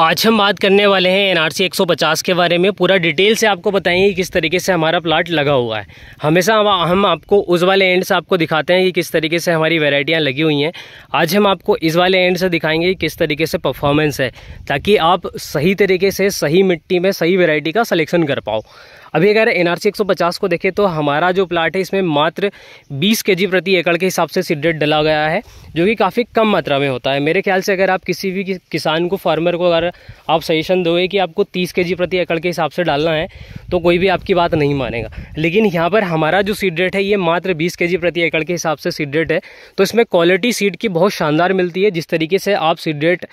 आज हम बात करने वाले हैं एनआरसी 150 के बारे में पूरा डिटेल से आपको बताएंगे किस तरीके से हमारा प्लाट लगा हुआ है हमेशा हम, हम आपको उस वाले एंड से आपको दिखाते हैं कि किस तरीके से हमारी वेराइटियाँ लगी हुई हैं आज हम आपको इस वाले एंड से दिखाएंगे कि किस तरीके से परफॉर्मेंस है ताकि आप सही तरीके से सही मिट्टी में सही वेराइटी का सलेक्शन कर पाओ अभी अगर एन आर को देखें तो हमारा जो प्लाट है इसमें मात्र बीस के प्रति एकड़ के हिसाब से सीडेट डला गया है जो कि काफ़ी कम मात्रा में होता है मेरे ख्याल से अगर आप किसी भी किसान को फार्मर को अगर आप सजेशन दोगे कि आपको तीस के प्रति एकड़ के हिसाब से डालना है तो कोई भी आपकी बात नहीं मानेगा लेकिन यहाँ पर हमारा जो सीड रेट है ये मात्र बीस के प्रति एकड़ के हिसाब से सीड रेट है तो इसमें क्वालिटी सीड की बहुत शानदार मिलती है जिस तरीके से आप सीड रेट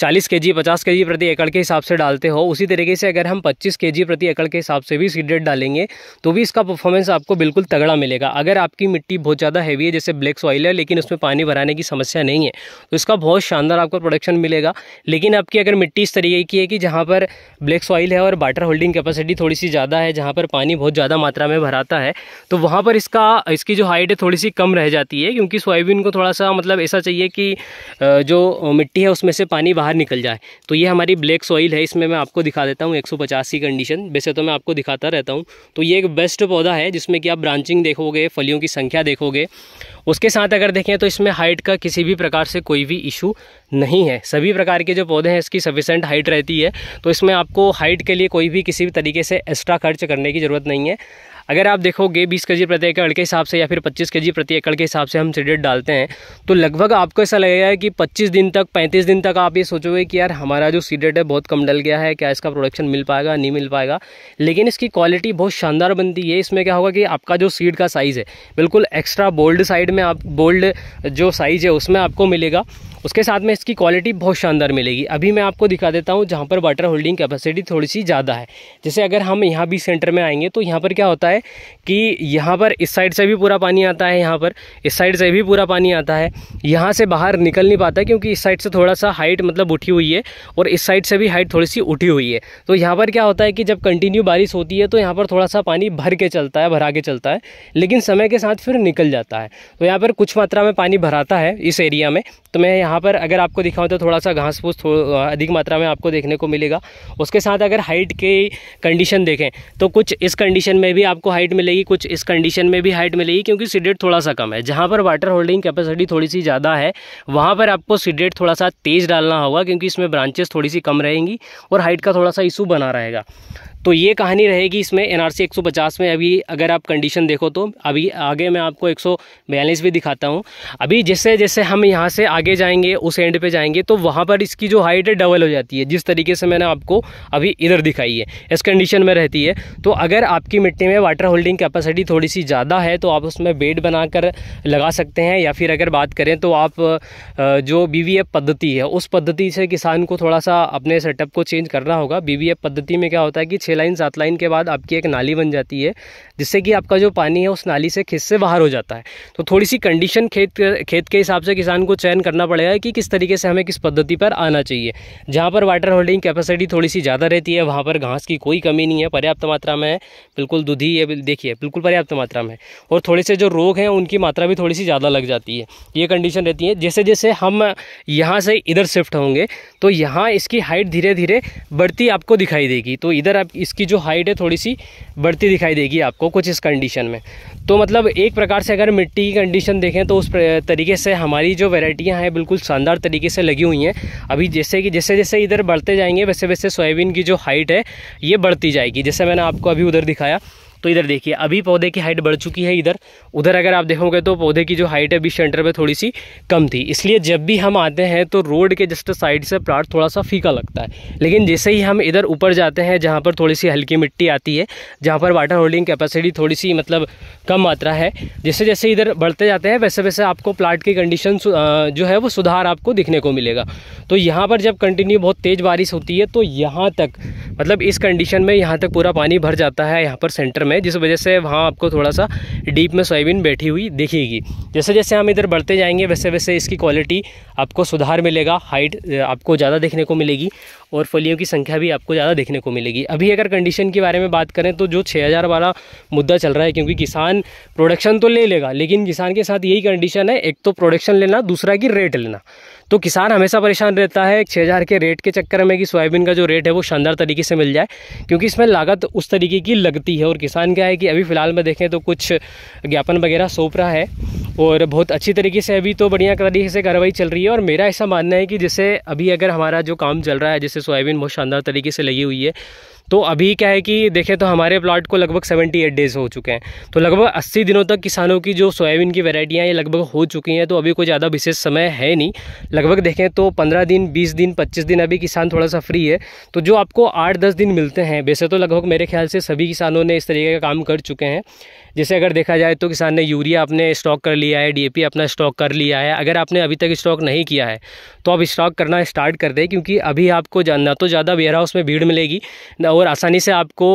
चालीस के जी पचास के जी प्रति एकड़ के हिसाब से डालते हो उसी तरीके से अगर हम पच्चीस के जी प्रति एकड़ के हिसाब से भी सीडेड डालेंगे तो भी इसका परफॉर्मेंस आपको बिल्कुल तगड़ा मिलेगा अगर आपकी मिट्टी बहुत ज़्यादा हैवी है जैसे ब्लैक सॉइल है लेकिन उसमें पानी भराने की समस्या नहीं है तो इसका बहुत शानदार आपको प्रोडक्शन मिलेगा लेकिन आपकी अगर मिट्टी इस तरीके की है कि जहाँ पर ब्लैक सॉइल है और वाटर होल्डिंग कैपेसिटी थोड़ी सी ज़्यादा है जहाँ पर पानी बहुत ज़्यादा मात्रा में भराता है तो वहाँ पर इसका इसकी जो हाइट है थोड़ी सी कम रह जाती है क्योंकि सोयाबीन को थोड़ा सा मतलब ऐसा चाहिए कि जो मिट्टी है उसमें से पानी बाहर निकल जाए तो ये हमारी ब्लैक सॉइल है इसमें मैं आपको दिखा देता हूँ 150 की कंडीशन वैसे तो मैं आपको दिखाता रहता हूँ तो ये एक बेस्ट पौधा है जिसमें कि आप ब्रांचिंग देखोगे फलियों की संख्या देखोगे उसके साथ अगर देखें तो इसमें हाइट का किसी भी प्रकार से कोई भी इशू नहीं है सभी प्रकार के जो पौधे हैं इसकी सफिशेंट हाइट रहती है तो इसमें आपको हाइट के लिए कोई भी किसी भी तरीके से एक्स्ट्रा खर्च करने की ज़रूरत नहीं है अगर आप देखोगे बीस के जी प्रति एकड़ के हिसाब से या फिर पच्चीस के जी प्रति एकड़ के हिसाब से हम सीडेट डालते हैं तो लगभग आपको ऐसा लगेगा कि पच्चीस दिन तक पैंतीस दिन तक आप ये सोचोगे कि यार हमारा जो सीडेट है बहुत कम डल गया है क्या इसका प्रोडक्शन मिल पाएगा नहीं मिल पाएगा लेकिन इसकी क्वालिटी बहुत शानदार बनती है इसमें क्या होगा कि आपका जो सीड का साइज़ है बिल्कुल एक्स्ट्रा बोल्ड साइड में आप बोल्ड जो साइज़ है उसमें आपको मिलेगा उसके साथ में इसकी क्वालिटी बहुत शानदार मिलेगी अभी मैं आपको दिखा देता हूँ जहाँ पर वाटर होल्डिंग कैपेसिटी थोड़ी सी ज़्यादा है जैसे अगर हम यहाँ भी सेंटर में आएंगे तो यहाँ पर क्या होता है कि यहाँ पर इस साइड से भी पूरा पानी आता है यहाँ पर इस साइड से भी पूरा पानी आता है यहाँ से बाहर निकल नहीं पाता क्योंकि इस साइड से थोड़ा सा हाइट मतलब उठी हुई है और इस साइड से भी हाइट थोड़ी सी उठी हुई है तो यहाँ पर क्या होता है कि जब कंटिन्यू बारिश होती है तो यहाँ पर थोड़ा सा पानी भर के चलता है भरा के चलता है लेकिन समय के साथ फिर निकल जाता है तो यहाँ पर कुछ मात्रा में पानी भराता है इस एरिया में तो मैं यहाँ यहाँ पर अगर आपको दिखाऊँ तो थोड़ा सा घास फूस अधिक मात्रा में आपको देखने को मिलेगा उसके साथ अगर हाइट की कंडीशन देखें तो कुछ इस कंडीशन में भी आपको हाइट मिलेगी कुछ इस कंडीशन में भी हाइट मिलेगी क्योंकि सीडेट थोड़ा सा कम है जहाँ पर वाटर होल्डिंग कैपेसिटी थोड़ी सी ज़्यादा है वहाँ पर आपको सीडेट थोड़ा सा तेज़ डालना होगा क्योंकि इसमें ब्रांचेस थोड़ी सी कम रहेंगी और हाइट का थोड़ा सा इशू बना रहेगा तो ये कहानी रहेगी इसमें एन आर में अभी अगर आप कंडीशन देखो तो अभी आगे मैं आपको एक भी दिखाता हूँ अभी जैसे जैसे हम यहाँ से आगे जाएंगे उस एंड पे जाएंगे तो वहाँ पर इसकी जो हाइट है डबल हो जाती है जिस तरीके से मैंने आपको अभी इधर दिखाई है इस कंडीशन में रहती है तो अगर आपकी मिट्टी में वाटर होल्डिंग कैपेसिटी थोड़ी सी ज़्यादा है तो आप उसमें बेड बनाकर लगा सकते हैं या फिर अगर बात करें तो आप जो बी पद्धति है उस पद्धति से किसान को थोड़ा सा अपने सेटअप को चेंज करना होगा बी पद्धति में क्या होता है कि छः लाइन सात लाइन के बाद आपकी एक नाली बन जाती है जिससे कि आपका जो पानी है उस नाली से खेत से बाहर हो जाता है तो थोड़ी सी कंडीशन खेत खेत के हिसाब से किसान को चयन करना पड़ेगा कि किस तरीके से हमें किस पद्धति पर आना चाहिए जहाँ पर वाटर होल्डिंग कैपेसिटी थोड़ी सी ज़्यादा रहती है वहाँ पर घास की कोई कमी नहीं है पर्याप्त मात्रा में है बिल्कुल दूधी ये देखिए बिल्कुल पर्याप्त मात्रा में और थोड़े से जो रोग हैं उनकी मात्रा भी थोड़ी सी ज़्यादा लग जाती है ये कंडीशन रहती है जैसे जैसे हम यहाँ से इधर शिफ्ट होंगे तो यहाँ इसकी हाइट धीरे धीरे बढ़ती आपको दिखाई देगी तो इधर आप इसकी जो हाइट है थोड़ी सी बढ़ती दिखाई देगी आपको कुछ इस कंडीशन में तो मतलब एक प्रकार से अगर मिट्टी की कंडीशन देखें तो उस तरीके से हमारी जो वेराइटियाँ हैं बिल्कुल शानदार तरीके से लगी हुई हैं अभी जैसे कि जैसे जैसे इधर बढ़ते जाएंगे वैसे वैसे सोयाबीन की जो हाइट है ये बढ़ती जाएगी जैसे मैंने आपको अभी उधर दिखाया तो इधर देखिए अभी पौधे की हाइट बढ़ चुकी है इधर उधर अगर आप देखोगे तो पौधे की जो हाइट है बीच सेंटर पर थोड़ी सी कम थी इसलिए जब भी हम आते हैं तो रोड के जस्ट साइड से प्लाट थोड़ा सा फीका लगता है लेकिन जैसे ही हम इधर ऊपर जाते हैं जहाँ पर थोड़ी सी हल्की मिट्टी आती है जहाँ पर वाटर होल्डिंग कैपेसिटी थोड़ी सी मतलब कम मात्रा है जैसे जैसे इधर बढ़ते जाते हैं वैसे वैसे आपको प्लाट की कंडीशन जो है वो सुधार आपको दिखने को मिलेगा तो यहाँ पर जब कंटिन्यू बहुत तेज़ बारिश होती है तो यहाँ तक मतलब इस कंडीशन में यहाँ तक पूरा पानी भर जाता है यहाँ पर सेंटर में जिस वजह से वहाँ आपको थोड़ा सा डीप में सोयाबीन बैठी हुई दिखेगी जैसे जैसे हम इधर बढ़ते जाएंगे वैसे वैसे इसकी क्वालिटी आपको सुधार मिलेगा हाइट आपको ज़्यादा देखने को मिलेगी और फलियों की संख्या भी आपको ज़्यादा देखने को मिलेगी अभी अगर कंडीशन के बारे में बात करें तो जो छः वाला मुद्दा चल रहा है क्योंकि किसान प्रोडक्शन तो ले लेगा लेकिन किसान के साथ यही कंडीशन है एक तो प्रोडक्शन लेना दूसरा कि रेट लेना तो किसान हमेशा परेशान रहता है छः हज़ार के रेट के चक्कर में कि सोयाबीन का जो रेट है वो शानदार तरीके से मिल जाए क्योंकि इसमें लागत उस तरीके की लगती है और किसान क्या है कि अभी फ़िलहाल में देखें तो कुछ ज्ञापन वगैरह सौंप रहा है और बहुत अच्छी तरीके से अभी तो बढ़िया तरीके से कार्रवाई चल रही है और मेरा ऐसा मानना है कि जैसे अभी अगर हमारा जो काम चल रहा है जैसे सोयाबीन बहुत शानदार तरीके से लगी हुई है तो अभी क्या है कि देखें तो हमारे प्लाट को लगभग सेवेंटी एट डेज़ हो चुके हैं तो लगभग अस्सी दिनों तक किसानों की जो सोयाबीन की वेराइटियाँ ये लगभग हो चुकी हैं तो अभी कोई ज़्यादा विशेष समय है नहीं लगभग देखें तो पंद्रह दिन बीस दिन पच्चीस दिन अभी किसान थोड़ा सा फ्री है तो जो आपको आठ दस दिन मिलते हैं वैसे तो लगभग मेरे ख्याल से सभी किसानों ने इस तरीके का काम कर चुके हैं जैसे अगर देखा जाए तो किसान ने यूरिया अपने स्टॉक कर लिया है डीएपी अपना स्टॉक कर लिया है अगर आपने अभी तक स्टॉक नहीं किया है तो आप स्टॉक करना स्टार्ट कर दें क्योंकि अभी आपको ना तो ज़्यादा वेयर हाउस में भीड़ मिलेगी और आसानी से आपको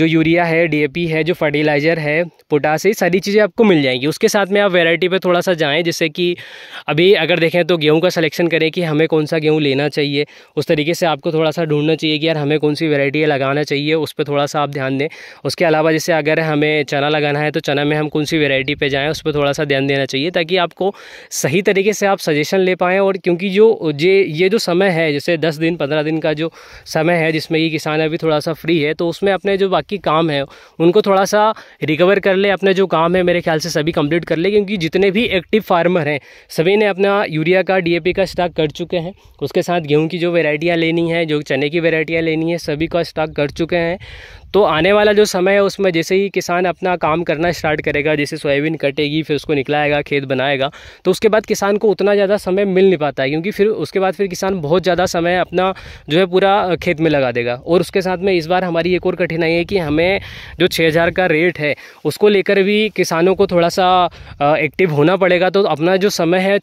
जो यूरिया है डी है जो फर्टिलाइज़र है पोटास है सारी चीज़ें आपको मिल जाएंगी उसके साथ में आप वेराइटी पर थोड़ा सा जाएँ जैसे कि अभी अगर देखें तो गेहूँ का सलेक्शन करें कि हमें कौन सा गेहूँ लेना चाहिए उस तरीके से आपको थोड़ा सा ढूंढना चाहिए कि यार हमें कौन सी वेराइटियाँ लगाना चाहिए उस पर थोड़ा सा आप ध्यान दें उसके अलावा जैसे अगर हमें चना लगाना है है तो चना में हम कौन सी वेराइटी पर जाएँ उस पर थोड़ा सा ध्यान देना चाहिए ताकि आपको सही तरीके से आप सजेशन ले पाएँ और क्योंकि जो ये ये जो समय है जैसे दस दिन पंद्रह दिन का जो समय है जिसमें ये किसान अभी थोड़ा सा फ्री है तो उसमें अपने जो बाकी काम है उनको थोड़ा सा रिकवर कर ले अपने जो काम है मेरे ख्याल से सभी कंप्लीट कर ले क्योंकि जितने भी एक्टिव फार्मर हैं सभी ने अपना यूरिया का डीएपी का स्टॉक कर चुके हैं उसके साथ गेहूँ की जो वेराइटियाँ लेनी है जो चने की वेराइटियाँ लेनी है सभी का स्टॉक कर चुके हैं तो आने वाला जो समय है उसमें जैसे ही किसान अपना काम करना स्टार्ट करेगा जैसे सोयाबीन कटेगी फिर उसको निकलाएगा खेत बनाएगा तो उसके बाद किसान को उतना ज़्यादा समय मिल नहीं पाता है क्योंकि फिर उसके बाद फिर किसान बहुत ज़्यादा समय अपना जो है पूरा खेत में लगा देगा और उसके साथ में इस बार हमारी एक और कठिनाई है कि हमें जो छः का रेट है उसको लेकर भी किसानों को थोड़ा सा एक्टिव होना पड़ेगा तो अपना जो समय है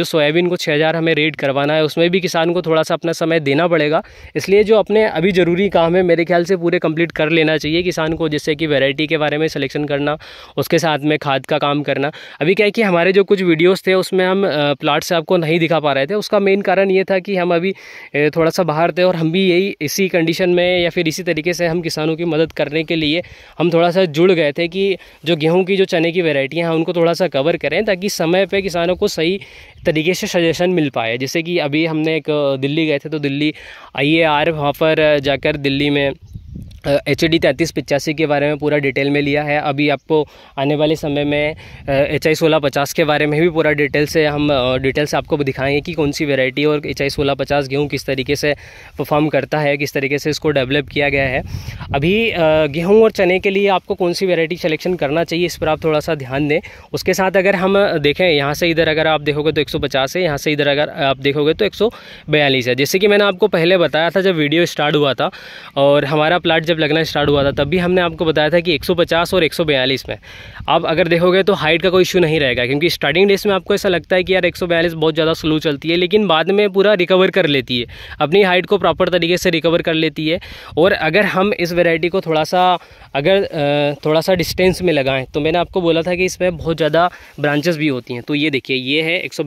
जो सोयाबीन को छः हमें रेट करवाना है उसमें भी किसान को थोड़ा सा अपना समय देना पड़ेगा इसलिए जो अपने अभी ज़रूरी काम है मेरे ख्याल से पूरे कम्प्लीट कर लेना चाहिए किसान को जिससे कि वैरायटी के बारे में सिलेक्शन करना उसके साथ में खाद का काम करना अभी क्या है कि हमारे जो कुछ वीडियोस थे उसमें हम प्लाट से आपको नहीं दिखा पा रहे थे उसका मेन कारण ये था कि हम अभी थोड़ा सा बाहर थे और हम भी यही इसी कंडीशन में या फिर इसी तरीके से हम किसानों की मदद करने के लिए हम थोड़ा सा जुड़ गए थे कि जो गेहूँ की जो चने की वेराइटियाँ हैं उनको थोड़ा सा कवर करें ताकि समय पर किसानों को सही तरीके से सजेशन मिल पाए जैसे कि अभी हमने एक दिल्ली गए थे तो दिल्ली आई ए आर वहाँ पर जाकर दिल्ली में एच डी e तैंतीस पिचासी के बारे में पूरा डिटेल में लिया है अभी आपको आने वाले समय में एच आई सोलह पचास के बारे में भी पूरा डिटेल से हम डिटेल से आपको दिखाएंगे कि कौन सी वेराइटी और एच आई सोलह पचास गेहूँ किस तरीके से परफॉर्म करता है किस तरीके से इसको डेवलप किया गया है अभी गेहूँ और चने के लिए आपको कौन सी वेराइटी सेलेक्शन करना चाहिए इस पर आप थोड़ा सा ध्यान दें उसके साथ अगर हम देखें यहाँ से इधर अगर आप देखोगे तो एक सौ पचास है यहाँ से इधर अगर आप देखोगे तो एक सौ बयालीस है जैसे कि मैंने आपको पहले बताया था जब वीडियो स्टार्ट हुआ था और हमारा प्लाट जब लगना स्टार्ट हुआ था तब भी हमने आपको बताया था कि 150 और 142 में आप अगर देखोगे तो हाइट का कोई इशू नहीं रहेगा क्योंकि स्टार्टिंग डेज में आपको ऐसा लगता है कि यार 142 बहुत ज़्यादा स्लो चलती है लेकिन बाद में पूरा रिकवर कर लेती है अपनी हाइट को प्रॉपर तरीके से रिकवर कर लेती है और अगर हम इस वेराइटी को थोड़ा सा अगर थोड़ा सा डिस्टेंस में लगाएँ तो मैंने आपको बोला था कि इसमें बहुत ज़्यादा ब्रांचेस भी होती हैं तो ये देखिए ये है एक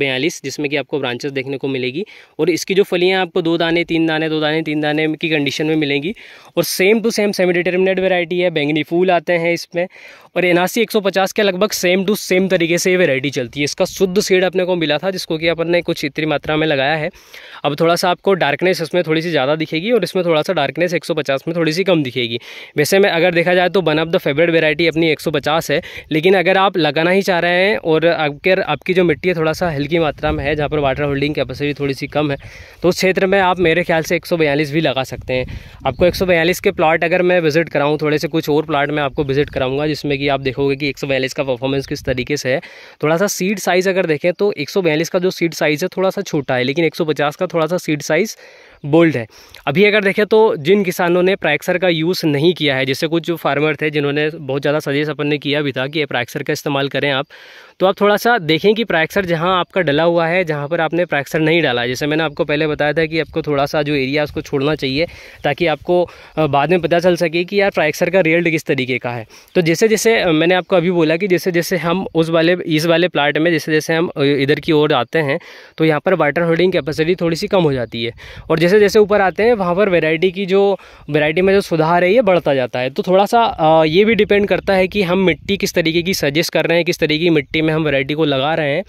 जिसमें कि आपको ब्रांचेस देखने को मिलेगी और इसकी जो फलियाँ आपको दो दाने तीन दाने दो दाने तीन दाने की कंडीशन में मिलेंगी और same to to same semi determinate variety है बैंगनी फूल आते हैं इसमें और एनासी 150 के लगभग सेम टू सेम तरीके से ये वेराइटी चलती है इसका शुद्ध सीड अपने को मिला था जिसको कि अपन ने कुछ इतनी मात्रा में लगाया है अब थोड़ा सा आपको डार्कनेस इसमें थोड़ी सी ज़्यादा दिखेगी और इसमें थोड़ा सा डार्कनेस एक में थोड़ी सी कम दिखेगी वैसे में अगर देखा जाए तो one of the favourite variety अपनी एक है लेकिन अगर आप लगाना ही चाह रहे हैं और अगर आपकी जो मिट्टी है थोड़ा सा हल्की मात्रा में है जहाँ पर वाटर होल्डिंग कैपेसिटी थोड़ी सी कम है तो उस क्षेत्र में आप मेरे ख्याल से एक भी लगा सकते हैं आपको एक के प्लाट प्लाट अगर मैं विजिट कराऊँ थोड़े से कुछ और प्लाट मैं आपको विजिट कराऊंगा जिसमें कि आप देखोगे कि एक का परफॉर्मेंस किस तरीके से है थोड़ा सा सीड साइज़ अगर देखें तो एक का जो सीड साइज़ है थोड़ा सा छोटा है लेकिन एक का थोड़ा सा सीड साइज़ बोल्ड है अभी अगर देखें तो जिन किसानों ने प्रैक्सर का यूज़ नहीं किया है जैसे कुछ फार्मर थे जिन्होंने बहुत ज़्यादा सजेस्ट अपन ने किया भी था कि प्रैक्सर का इस्तेमाल करें आप तो आप थोड़ा सा देखें कि प्रैक्सर जहाँ आपका डला हुआ है जहाँ पर आपने प्रैक्सर नहीं डाला जैसे मैंने आपको पहले बताया था कि आपको थोड़ा सा जो एरिया उसको छोड़ना चाहिए ताकि आपको बाद में पता चल सके कि यार प्रैक्सर का रेल्ड किस तरीके का है तो जैसे जैसे मैंने आपको अभी बोला कि जैसे जैसे हम उस वाले इस वाले प्लाट में जैसे जैसे हम इधर की ओर आते हैं तो यहाँ पर वाटर होल्डिंग कैपेसिटी थोड़ी सी कम हो जाती है और जैसे जैसे जैसे ऊपर आते हैं वहाँ पर वेराइटी की जो वेराइटी में जो सुधार है ये बढ़ता जाता है तो थोड़ा सा ये भी डिपेंड करता है कि हम मिट्टी किस तरीके की सजेस्ट कर रहे हैं किस तरीके की मिट्टी में हम वेराइटी को लगा रहे हैं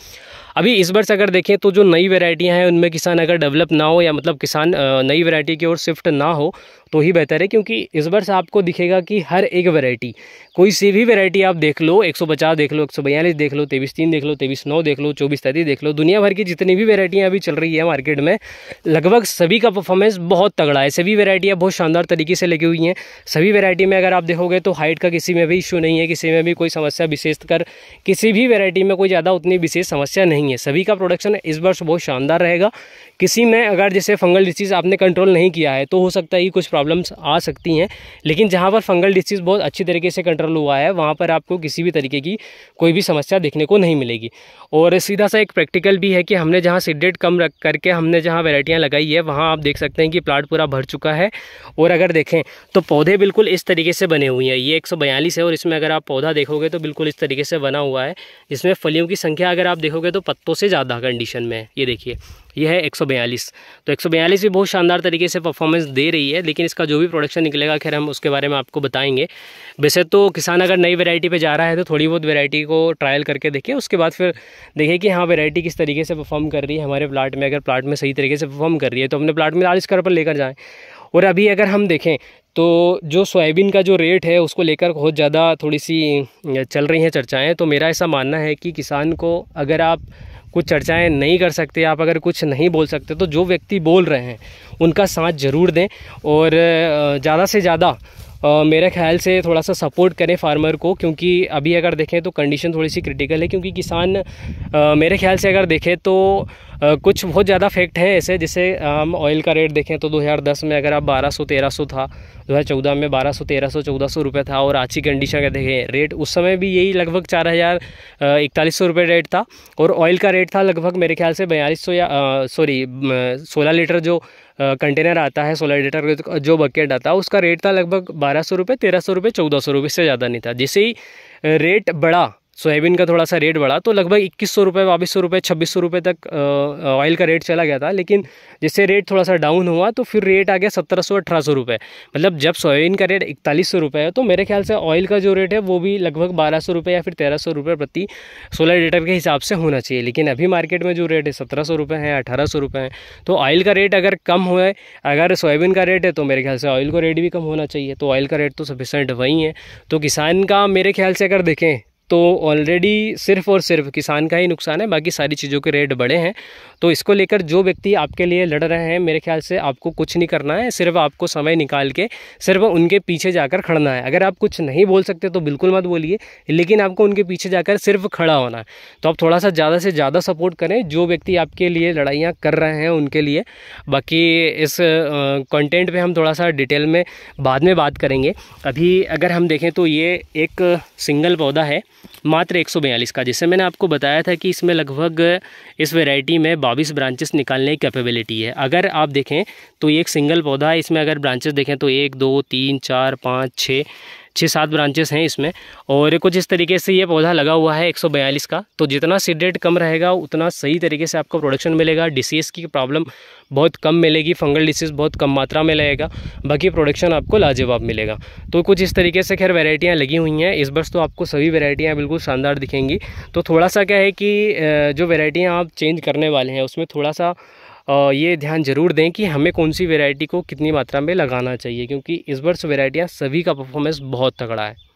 अभी इस वर्ष अगर देखें तो जो नई वेराइटियाँ हैं उनमें किसान अगर डेवलप ना हो या मतलब किसान नई वेराइटी की ओर शिफ्ट ना हो तो ही बेहतर है क्योंकि इस वर्ष आपको दिखेगा कि हर एक वेराइटी कोई सी भी वेराइटी आप देख लो एक देख लो एक देख लो तेईस तीन देख लो तेईस नौ देख लो चौबीस तैतीस देख लो दुनिया भर की जितनी भी वेराइटियाँ अभी चल रही है मार्केट में लगभग सभी का परफॉर्मेंस बहुत तगड़ा है सभी वेराइटियाँ बहुत शानदार तरीके से लगी हुई हैं सभी वेरायटी में अगर आप देखोगे तो हाइट का किसी में भी इशू नहीं है किसी में भी कोई समस्या विशेषकर किसी भी वेरायटी में कोई ज़्यादा उतनी विशेष समस्या नहीं नहीं है सभी का प्रोडक्शन इस वर्ष बहुत शानदार रहेगा किसी में अगर जैसे फंगल डिसीज़ आपने कंट्रोल नहीं किया है तो हो सकता है कि कुछ प्रॉब्लम्स आ सकती हैं लेकिन जहाँ पर फंगल डिसीज़ बहुत अच्छी तरीके से कंट्रोल हुआ है वहाँ पर आपको किसी भी तरीके की कोई भी समस्या देखने को नहीं मिलेगी और सीधा सा एक प्रैक्टिकल भी है कि हमने जहाँ सीडेट कम रख करके हमने जहाँ वेराइटियाँ लगाई है वहाँ आप देख सकते हैं कि प्लाट पूरा भर चुका है और अगर देखें तो पौधे बिल्कुल इस तरीके से बने हुए हैं ये एक है और इसमें अगर आप पौधा देखोगे तो बिल्कुल इस तरीके से बना हुआ है इसमें फलियों की संख्या अगर आप देखोगे तो पत्तों से ज़्यादा कंडीशन में ये देखिए यह है 142 तो 142 भी बहुत शानदार तरीके से परफॉर्मेंस दे रही है लेकिन इसका जो भी प्रोडक्शन निकलेगा खैर हम उसके बारे में आपको बताएंगे वैसे तो किसान अगर नई वैरायटी पे जा रहा है तो थोड़ी बहुत वैरायटी को ट्रायल करके देखें उसके बाद फिर देखें कि हाँ वैरायटी किस तरीके से परफॉर्म कर रही है हमारे प्लाट में अगर प्लाट में सही तरीके से परफॉर्म कर रही है तो अपने प्लाट में लाल स्कर पर लेकर जाएँ और अभी अगर हम देखें तो जो सोयाबीन का जो रेट है उसको लेकर बहुत ज़्यादा थोड़ी सी चल रही हैं चर्चाएं तो मेरा ऐसा मानना है कि किसान को अगर आप कुछ चर्चाएं नहीं कर सकते आप अगर कुछ नहीं बोल सकते तो जो व्यक्ति बोल रहे हैं उनका साथ ज़रूर दें और ज़्यादा से ज़्यादा मेरे ख्याल से थोड़ा सा सपोर्ट करें फार्मर को क्योंकि अभी अगर देखें तो कंडीशन थोड़ी सी क्रिटिकल है क्योंकि किसान मेरे ख्याल से अगर देखें तो कुछ बहुत ज़्यादा फैक्ट हैं ऐसे जैसे हम ऑयल का रेट देखें तो 2010 में अगर आप 1200 1300 था 2014 में 1200 1300 1400 रुपये था और आज की कंडीशन का देखें रेट उस समय भी यही लगभग चार हज़ार इकतालीस सौ रुपये रेट था और ऑयल का रेट था लगभग मेरे ख्याल से बयालीस सौ या सॉरी सोलह लीटर जो कंटेनर आता है सोलर डेटर जो बकेट आता है उसका रेट था लगभग बारह सौ रुपये तेरह सौ रुपये चौदह सौ रुपये से ज़्यादा नहीं था जैसे ही रेट बढ़ा सोयाबीन का थोड़ा सा रेट बढ़ा तो लगभग इक्कीस सौ रुपये बाईस सौ रुपये छब्बीस सौ रुपये तक ऑयल का रेट चला गया था लेकिन जैसे रेट थोड़ा सा डाउन हुआ तो फिर रेट आ गया सत्रह सौ अठारह सौ रुपये मतलब जब सोयाबीन का रेट इकतालीस सौ रुपये है तो मेरे ख्याल से ऑयल का जो रेट है वो भी लगभग बारह सौ रुपये या फिर तेरह सौ रुपये प्रति सोलर लीटर के हिसाब से होना चाहिए लेकिन अभी मार्केट में जो रेट है सत्रह सौ रुपये हैं अठारह सौ रुपये हैं तो ऑयल का रेट अगर कम हुआ है अगर सोयाबीन का रेट है तो मेरे ख्याल से ऑयल का रेट भी कम होना चाहिए तो ऑयल का रेट तो सफिशेंट वहीं है तो किसान का मेरे ख्याल से अगर देखें तो ऑलरेडी सिर्फ और सिर्फ किसान का ही नुकसान है बाकी सारी चीज़ों के रेट बढ़े हैं तो इसको लेकर जो व्यक्ति आपके लिए लड़ रहे हैं मेरे ख्याल से आपको कुछ नहीं करना है सिर्फ आपको समय निकाल के सिर्फ उनके पीछे जाकर खड़ना है अगर आप कुछ नहीं बोल सकते तो बिल्कुल मत बोलिए लेकिन आपको उनके पीछे जाकर सिर्फ खड़ा होना है तो आप थोड़ा सा ज़्यादा से ज़्यादा सपोर्ट करें जो व्यक्ति आपके लिए लड़ाइयाँ कर रहे हैं उनके लिए बाकी इस कंटेंट पर हम थोड़ा सा डिटेल में बाद में बात करेंगे अभी अगर हम देखें तो ये एक सिंगल पौधा है मात्र एक का जिससे मैंने आपको बताया था कि इसमें लगभग इस वेराइटी में बाईस ब्रांचेस निकालने की कैपेबिलिटी है अगर आप देखें तो ये एक सिंगल पौधा है इसमें अगर ब्रांचेस देखें तो एक दो तीन चार पाँच छः छः सात ब्रांचेस हैं इसमें और कुछ इस तरीके से ये पौधा लगा हुआ है 142 का तो जितना सीड रेट कम रहेगा उतना सही तरीके से आपको प्रोडक्शन मिलेगा डिसीज़ की प्रॉब्लम बहुत कम मिलेगी फंगल डिसीज़ बहुत कम मात्रा में लगेगा बाकी प्रोडक्शन आपको लाजवाब मिलेगा तो कुछ इस तरीके से खैर वेराइटियाँ लगी हुई हैं इस बस तो आपको सभी वेराइटियाँ बिल्कुल शानदार दिखेंगी तो थोड़ा सा क्या है कि जो वेराइटियाँ आप चेंज करने वाले हैं उसमें थोड़ा सा ये ध्यान ज़रूर दें कि हमें कौन सी वेरायटी को कितनी मात्रा में लगाना चाहिए क्योंकि इस वर्ष वेरायटियाँ सभी का परफॉर्मेंस बहुत तगड़ा है